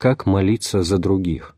как молиться за других.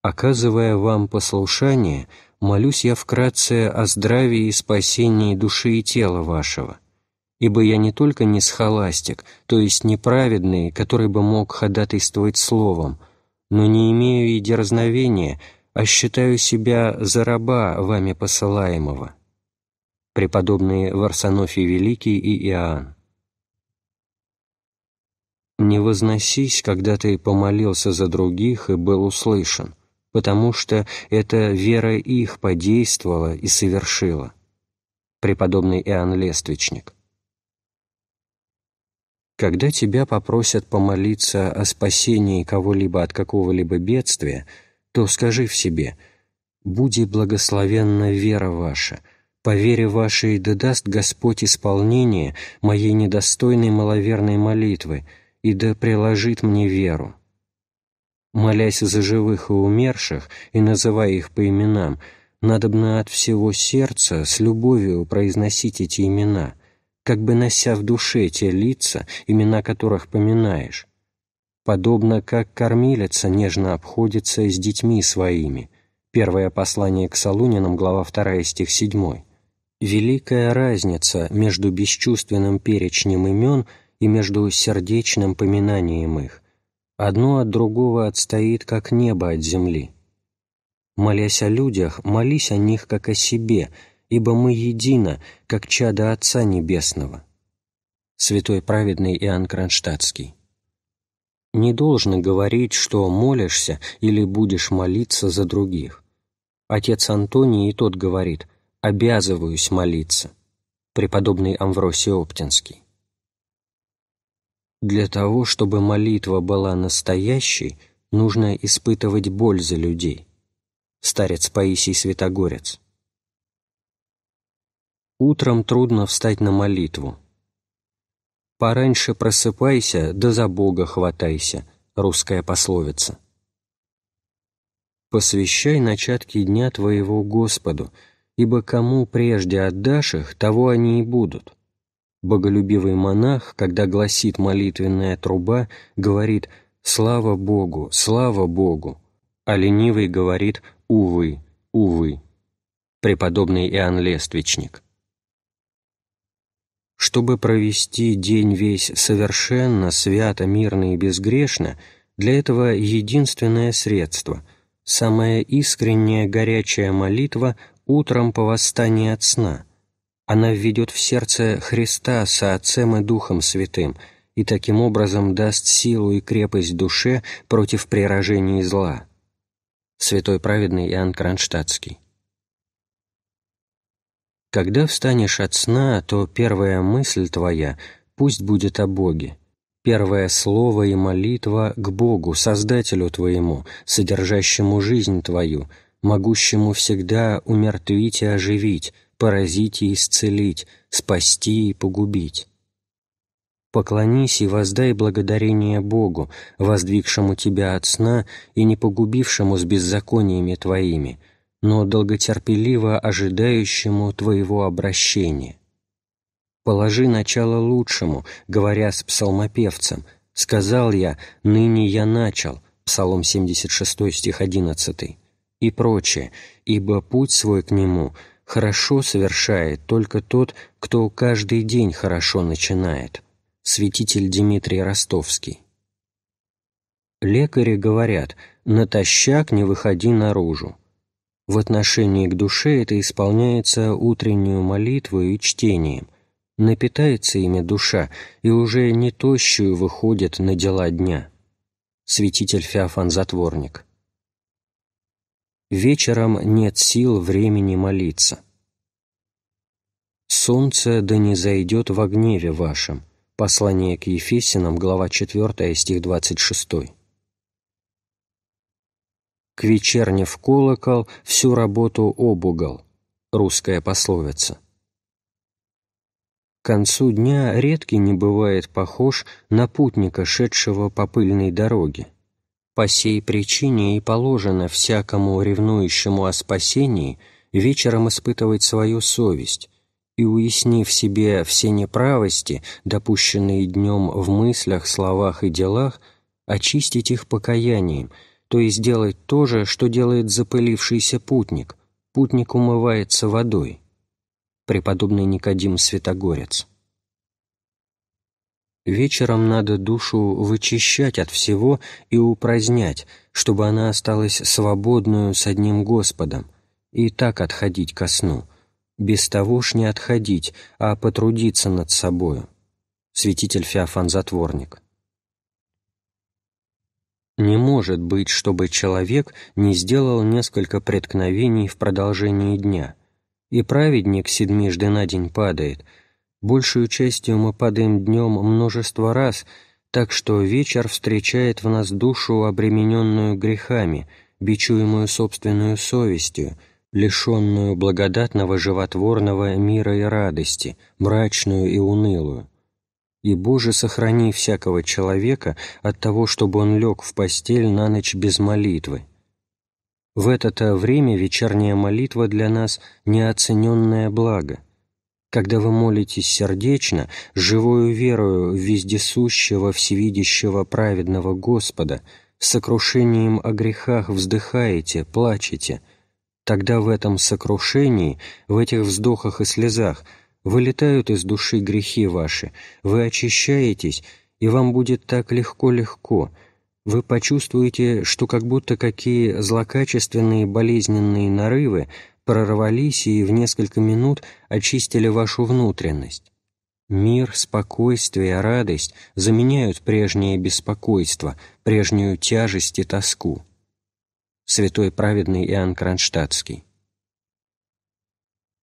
Оказывая вам послушание, молюсь я вкратце о здравии и спасении души и тела вашего, ибо я не только не схоластик, то есть неправедный, который бы мог ходатайствовать словом, но не имею и дерзновения, а считаю себя за раба вами посылаемого» преподобные Варсонофий Великий и Иоанн. Не возносись, когда ты помолился за других и был услышан, потому что эта вера их подействовала и совершила. Преподобный Иоанн Лествичник. Когда тебя попросят помолиться о спасении кого-либо от какого-либо бедствия, то скажи в себе «Буди благословенна вера ваша», по вере вашей да даст Господь исполнение моей недостойной маловерной молитвы, и да приложит мне веру. Молясь за живых и умерших и называя их по именам, надобно от всего сердца с любовью произносить эти имена, как бы нося в душе те лица, имена которых поминаешь, подобно как кормилица нежно обходится с детьми своими. Первое послание к Солунинам, глава 2, стих 7. Великая разница между бесчувственным перечнем имен – и между сердечным поминанием их, одно от другого отстоит, как небо от земли. Молясь о людях, молись о них, как о себе, ибо мы едино, как чадо Отца Небесного. Святой праведный Иоанн Кронштадтский. Не должно говорить, что молишься или будешь молиться за других. Отец Антоний и тот говорит «обязываюсь молиться». Преподобный Амвросий Оптинский. Для того, чтобы молитва была настоящей, нужно испытывать боль за людей. Старец Паисий Святогорец. Утром трудно встать на молитву. «Пораньше просыпайся, да за Бога хватайся» — русская пословица. «Посвящай начатки дня твоего Господу, ибо кому прежде отдашь их, того они и будут». Боголюбивый монах, когда гласит молитвенная труба, говорит «Слава Богу! Слава Богу!», а ленивый говорит «Увы! Увы!» Преподобный Иоанн Лествичник. Чтобы провести день весь совершенно, свято, мирно и безгрешно, для этого единственное средство — самая искренняя горячая молитва утром по восстании от сна — она введет в сердце Христа со Отцем и Духом Святым и таким образом даст силу и крепость душе против прирожений зла. Святой праведный Иоанн Кронштадтский. Когда встанешь от сна, то первая мысль твоя пусть будет о Боге, первое слово и молитва к Богу, Создателю твоему, содержащему жизнь твою, могущему всегда умертвить и оживить, поразить и исцелить, спасти и погубить. Поклонись и воздай благодарение Богу, воздвигшему тебя от сна и не погубившему с беззакониями твоими, но долготерпеливо ожидающему твоего обращения. Положи начало лучшему, говоря с псалмопевцем, «Сказал я, ныне я начал», Псалом 76, стих 11, и прочее, «Ибо путь свой к нему Хорошо совершает только тот, кто каждый день хорошо начинает. Святитель Дмитрий Ростовский. Лекари говорят «натощак не выходи наружу». В отношении к душе это исполняется утреннюю молитву и чтением. Напитается ими душа и уже не тощую выходит на дела дня. Святитель Феофан Затворник вечером нет сил времени молиться. «Солнце да не зайдет во гневе вашем» Послание к Ефесинам, глава 4, стих 26. «К вечерне в колокол всю работу обугал. русская пословица. К концу дня редкий не бывает похож на путника, шедшего по пыльной дороге. По сей причине и положено всякому ревнующему о спасении вечером испытывать свою совесть, и, уяснив себе все неправости, допущенные днем в мыслях, словах и делах, очистить их покаянием, то есть делать то же, что делает запылившийся путник. Путник умывается водой. Преподобный Никодим Святогорец. Вечером надо душу вычищать от всего и упразднять, чтобы она осталась свободную с одним Господом, и так отходить ко сну. Без того ж не отходить, а потрудиться над собою. Святитель Феофан Затворник. Не может быть, чтобы человек не сделал несколько преткновений в продолжении дня. И праведник седмижды на день падает — Большую частью мы падаем днем множество раз, так что вечер встречает в нас душу, обремененную грехами, бичуемую собственную совестью, лишенную благодатного животворного мира и радости, мрачную и унылую. И, Боже, сохрани всякого человека от того, чтобы он лег в постель на ночь без молитвы. В это-то время вечерняя молитва для нас — неоцененное благо — когда вы молитесь сердечно, живую верою в вездесущего, всевидящего, праведного Господа, с сокрушением о грехах вздыхаете, плачете, тогда в этом сокрушении, в этих вздохах и слезах вылетают из души грехи ваши, вы очищаетесь, и вам будет так легко-легко, вы почувствуете, что как будто какие злокачественные болезненные нарывы – прорвались и в несколько минут очистили вашу внутренность. Мир, спокойствие, радость заменяют прежнее беспокойство, прежнюю тяжесть и тоску. Святой праведный Иоанн Кронштадтский.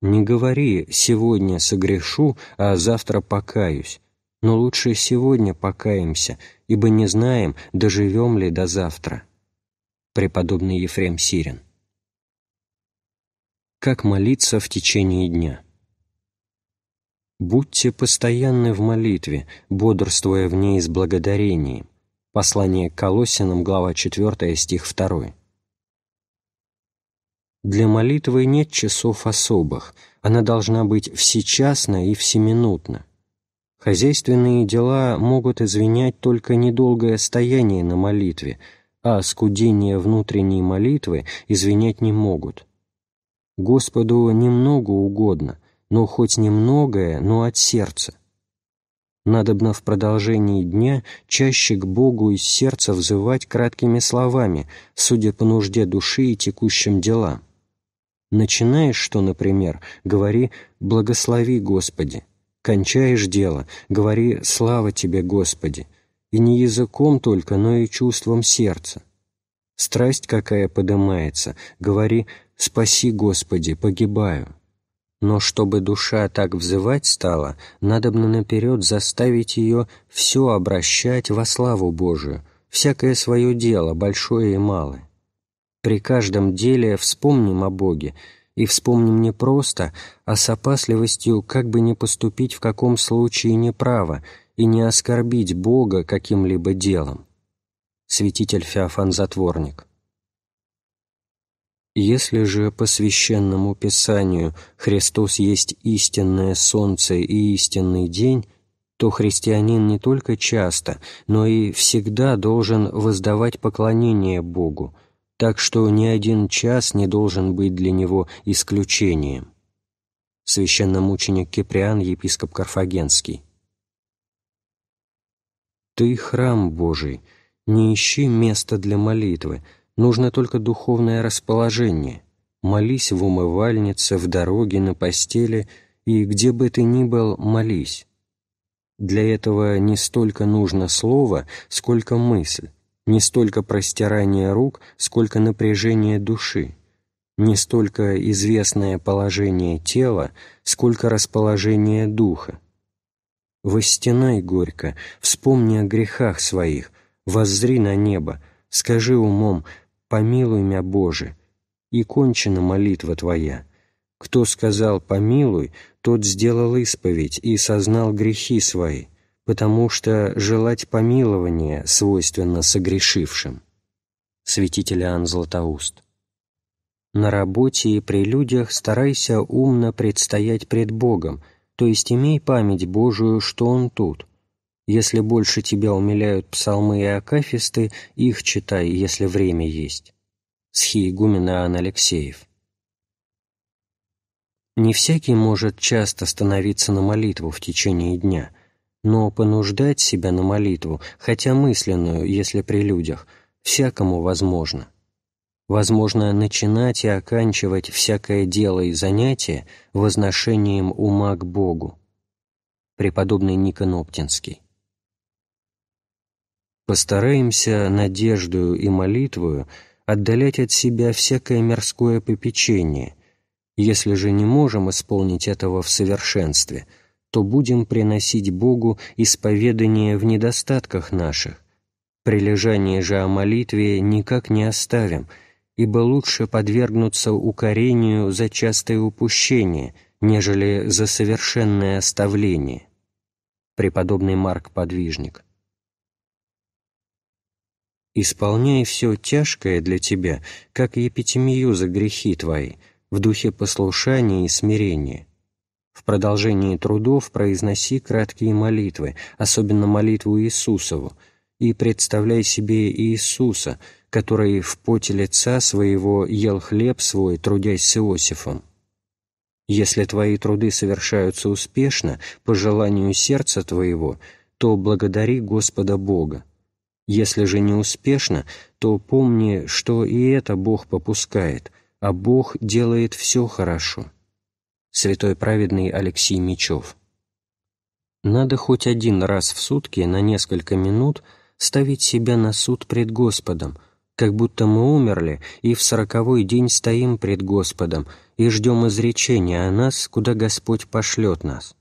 Не говори «сегодня согрешу, а завтра покаюсь», но лучше сегодня покаемся, ибо не знаем, доживем ли до завтра. Преподобный Ефрем Сирин. Как молиться в течение дня? «Будьте постоянны в молитве, бодрствуя в ней с благодарением» Послание к Колоссинам, глава 4, стих 2. Для молитвы нет часов особых, она должна быть всечасна и всеминутна. Хозяйственные дела могут извинять только недолгое стояние на молитве, а скудение внутренней молитвы извинять не могут. Господу немного угодно, но хоть немногое, но от сердца. Надобно в продолжении дня чаще к Богу из сердца взывать краткими словами, судя по нужде души и текущим делам. Начинаешь что, например, говори «Благослови, Господи», кончаешь дело, говори «Слава Тебе, Господи», и не языком только, но и чувством сердца. Страсть какая подымается, говори «Спаси, Господи, погибаю». Но чтобы душа так взывать стала, надобно наперед заставить ее все обращать во славу Божию, всякое свое дело, большое и малое. При каждом деле вспомним о Боге, и вспомним не просто, а с опасливостью, как бы не поступить в каком случае неправо и не оскорбить Бога каким-либо делом. Святитель Феофан Затворник если же по священному Писанию Христос есть истинное солнце и истинный день, то христианин не только часто, но и всегда должен воздавать поклонение Богу, так что ни один час не должен быть для него исключением. Священномученик Киприан, епископ Карфагенский. «Ты — храм Божий, не ищи места для молитвы, — Нужно только духовное расположение. Молись в умывальнице, в дороге, на постели и где бы ты ни был, молись. Для этого не столько нужно слово, сколько мысль, не столько простирание рук, сколько напряжение души, не столько известное положение тела, сколько расположение духа. Востенай горько, вспомни о грехах своих, воззри на небо, скажи умом, «Помилуй мя, Боже!» И кончена молитва Твоя. Кто сказал «помилуй», тот сделал исповедь и сознал грехи свои, потому что желать помилования свойственно согрешившим. Святитель Иоанн Златоуст. На работе и при людях старайся умно предстоять пред Богом, то есть имей память Божию, что Он тут – если больше тебя умиляют псалмы и акафисты, их читай, если время есть. Схиегумен Иоанн Алексеев. Не всякий может часто становиться на молитву в течение дня, но понуждать себя на молитву, хотя мысленную, если при людях, всякому возможно. Возможно начинать и оканчивать всякое дело и занятие возношением ума к Богу. Преподобный Никон Оптинский постараемся надеждою и молитвою отдалять от себя всякое мирское попечение, если же не можем исполнить этого в совершенстве, то будем приносить Богу исповедание в недостатках наших, прилежание же о молитве никак не оставим, ибо лучше подвергнуться укорению за частое упущение, нежели за совершенное оставление. Преподобный Марк Подвижник – исполняй все тяжкое для тебя, как епитемию за грехи твои, в духе послушания и смирения. В продолжении трудов произноси краткие молитвы, особенно молитву Иисусову, и представляй себе Иисуса, который в поте лица своего ел хлеб свой, трудясь с Иосифом. Если твои труды совершаются успешно, по желанию сердца твоего, то благодари Господа Бога. Если же не успешно, то помни, что и это Бог попускает, а Бог делает все хорошо. Святой праведный Алексей Мечев. Надо хоть один раз в сутки на несколько минут ставить себя на суд пред Господом, как будто мы умерли и в сороковой день стоим пред Господом и ждем изречения о нас, куда Господь пошлет нас.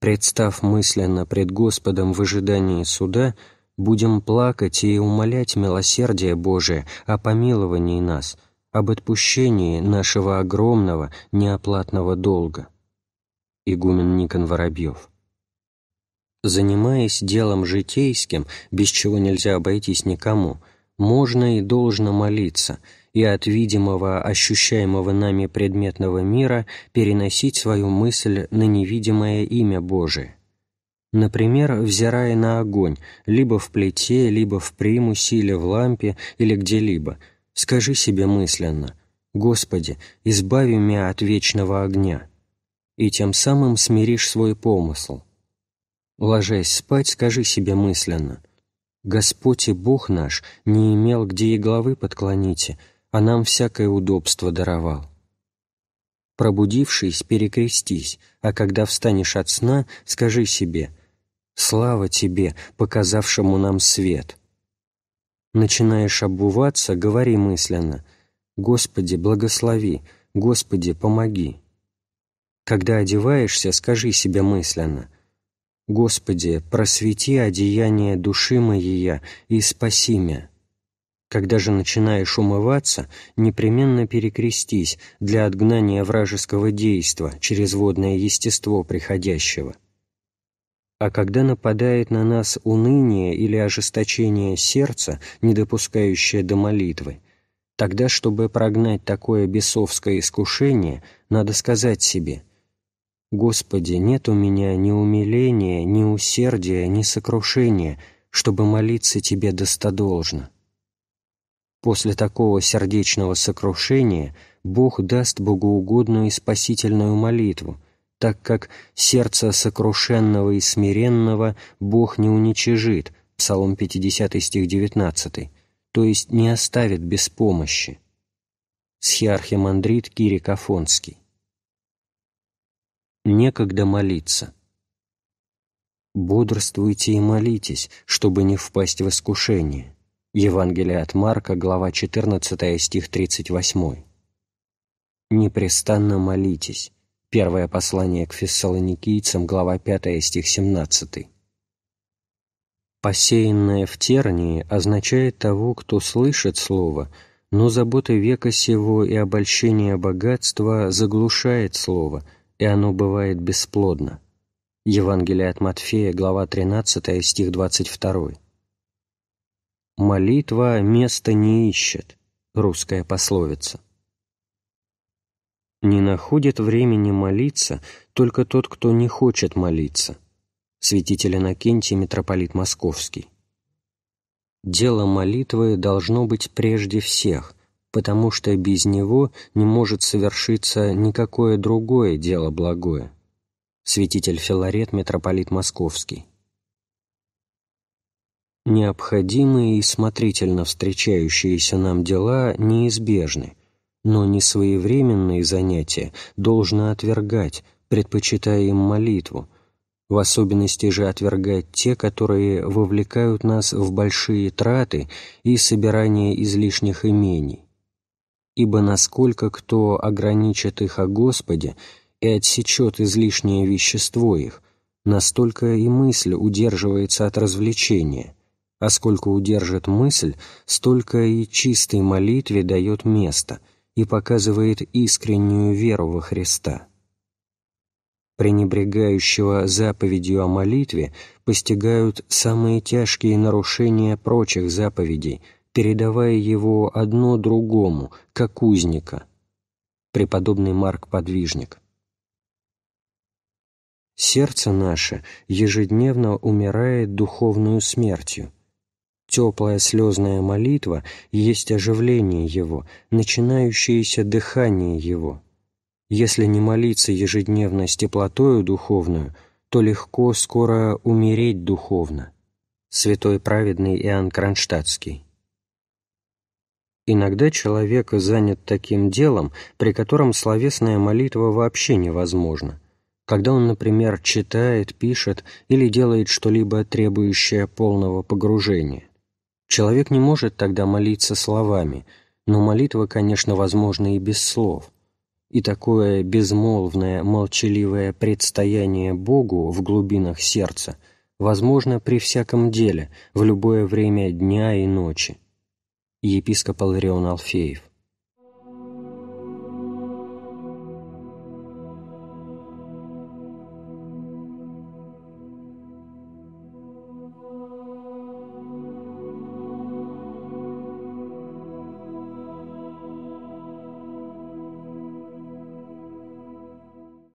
Представ мысленно пред Господом в ожидании суда — будем плакать и умолять милосердие Божие о помиловании нас, об отпущении нашего огромного неоплатного долга. Игумен Никон Воробьев Занимаясь делом житейским, без чего нельзя обойтись никому, можно и должно молиться – и от видимого, ощущаемого нами предметного мира переносить свою мысль на невидимое имя Божие – Например, взирая на огонь, либо в плите, либо в примусе, или в лампе, или где-либо, скажи себе мысленно «Господи, избави меня от вечного огня», и тем самым смиришь свой помысл. Ложась спать, скажи себе мысленно «Господь и Бог наш не имел, где и головы подклоните, а нам всякое удобство даровал». Пробудившись, перекрестись, а когда встанешь от сна, скажи себе – Слава Тебе, показавшему нам свет. Начинаешь обуваться, говори мысленно, «Господи, благослови! Господи, помоги!» Когда одеваешься, скажи себе мысленно, «Господи, просвети одеяние души моей и спаси меня». Когда же начинаешь умываться, непременно перекрестись для отгнания вражеского действа через водное естество приходящего а когда нападает на нас уныние или ожесточение сердца, не допускающее до молитвы, тогда, чтобы прогнать такое бесовское искушение, надо сказать себе «Господи, нет у меня ни умиления, ни усердия, ни сокрушения, чтобы молиться Тебе достодолжно». После такого сердечного сокрушения Бог даст богоугодную и спасительную молитву, так как сердце сокрушенного и смиренного Бог не уничижит, Псалом 50 стих 19, то есть не оставит без помощи. Схиархимандрит Кирик Афонский. Некогда молиться. «Бодрствуйте и молитесь, чтобы не впасть в искушение» Евангелие от Марка, глава 14, стих 38. «Непрестанно молитесь, Первое послание к фессалоникийцам, глава 5, стих 17. «Посеянное в тернии» означает того, кто слышит слово, но заботы века сего и обольщение богатства заглушает слово, и оно бывает бесплодно. Евангелие от Матфея, глава 13, стих 22. «Молитва место не ищет» — русская пословица. Не находит времени молиться только тот, кто не хочет молиться. Святитель Иннокентий, митрополит Московский. Дело молитвы должно быть прежде всех, потому что без него не может совершиться никакое другое дело благое. Святитель Филарет, митрополит Московский. Необходимые и смотрительно встречающиеся нам дела неизбежны – но несвоевременные занятия должно отвергать, предпочитая им молитву, в особенности же отвергать те, которые вовлекают нас в большие траты и собирание излишних имений. Ибо насколько кто ограничит их о Господе и отсечет излишнее вещество их, настолько и мысль удерживается от развлечения, а сколько удержит мысль, столько и чистой молитве дает место — и показывает искреннюю веру во Христа. Пренебрегающего заповедью о молитве постигают самые тяжкие нарушения прочих заповедей, передавая его одно другому, как узника. Преподобный Марк Подвижник. Сердце наше ежедневно умирает духовную смертью, Теплая слезная молитва есть оживление его, начинающееся дыхание его. Если не молиться ежедневно с теплотою духовную, то легко скоро умереть духовно. Святой праведный Иоанн Кронштадтский. Иногда человек занят таким делом, при котором словесная молитва вообще невозможна. Когда он, например, читает, пишет или делает что-либо, требующее полного погружения. Человек не может тогда молиться словами, но молитва, конечно, возможна и без слов. И такое безмолвное, молчаливое предстояние Богу в глубинах сердца возможно при всяком деле, в любое время дня и ночи. Епископ Аларион Алфеев –